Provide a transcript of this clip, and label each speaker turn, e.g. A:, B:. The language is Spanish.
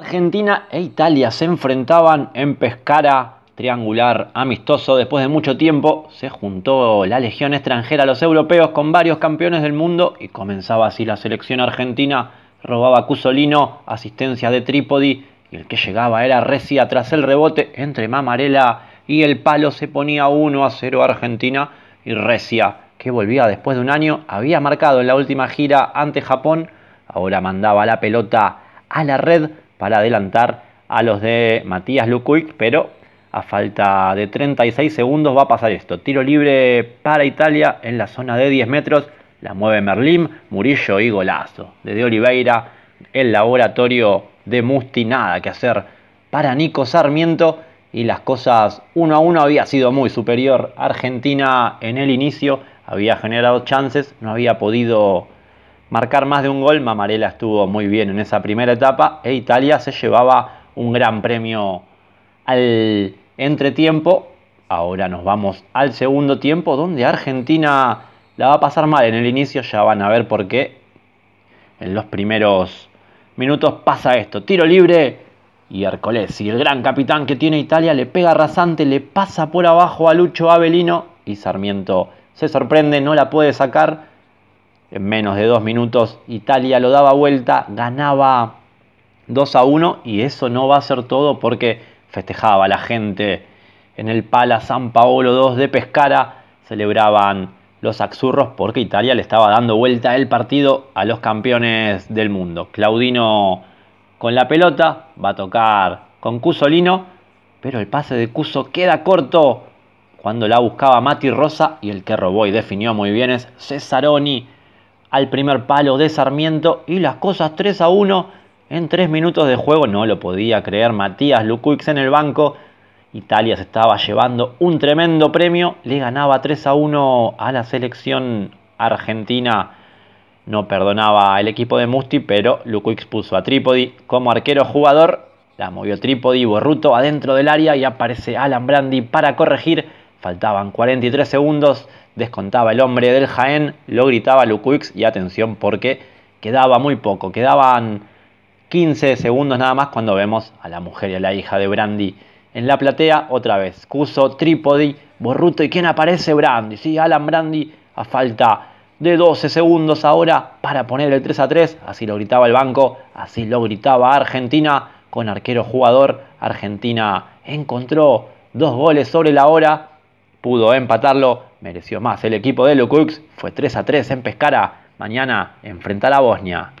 A: Argentina e Italia se enfrentaban en Pescara, triangular amistoso. Después de mucho tiempo se juntó la legión extranjera a los europeos con varios campeones del mundo y comenzaba así la selección argentina. Robaba Cusolino, asistencia de Trípodi y el que llegaba era Recia tras el rebote entre Mamarela y el palo se ponía 1 a 0 Argentina y Recia, que volvía después de un año, había marcado en la última gira ante Japón, ahora mandaba la pelota a la red para adelantar a los de Matías Lucuic, pero a falta de 36 segundos va a pasar esto. Tiro libre para Italia en la zona de 10 metros. La mueve Merlim, Murillo y golazo. Desde Oliveira, el laboratorio de Musti, nada que hacer para Nico Sarmiento. Y las cosas uno a uno había sido muy superior. Argentina en el inicio había generado chances, no había podido marcar más de un gol, Mamarela estuvo muy bien en esa primera etapa e Italia se llevaba un gran premio al entretiempo. Ahora nos vamos al segundo tiempo donde Argentina la va a pasar mal en el inicio, ya van a ver por qué. En los primeros minutos pasa esto, tiro libre y y el gran capitán que tiene Italia, le pega rasante, le pasa por abajo a Lucho Avelino y Sarmiento se sorprende, no la puede sacar en menos de dos minutos Italia lo daba vuelta, ganaba 2 a 1 y eso no va a ser todo porque festejaba la gente en el Pala San Paolo 2 de Pescara, celebraban los axurros porque Italia le estaba dando vuelta el partido a los campeones del mundo. Claudino con la pelota, va a tocar con Cusolino, pero el pase de Cuso queda corto cuando la buscaba Mati Rosa y el que robó y definió muy bien es Cesaroni al primer palo de Sarmiento y las cosas 3 a 1 en 3 minutos de juego. No lo podía creer Matías Lukuix en el banco. Italia se estaba llevando un tremendo premio. Le ganaba 3 a 1 a la selección argentina. No perdonaba el equipo de Musti, pero Lukuix puso a Trípodi como arquero jugador. La movió Trípodi, Borruto adentro del área y aparece Alan Brandi para corregir Faltaban 43 segundos, descontaba el hombre del Jaén, lo gritaba Lukuix. y atención porque quedaba muy poco, quedaban 15 segundos nada más cuando vemos a la mujer y a la hija de Brandy en la platea otra vez. Cuso, Trípodi, Borruto y ¿quién aparece? Brandy, sí, Alan Brandy a falta de 12 segundos ahora para poner el 3 a 3, así lo gritaba el banco, así lo gritaba Argentina con arquero jugador, Argentina encontró dos goles sobre la hora pudo empatarlo, mereció más. El equipo de Lukács, fue 3 a 3 en Pescara. Mañana enfrenta a Bosnia.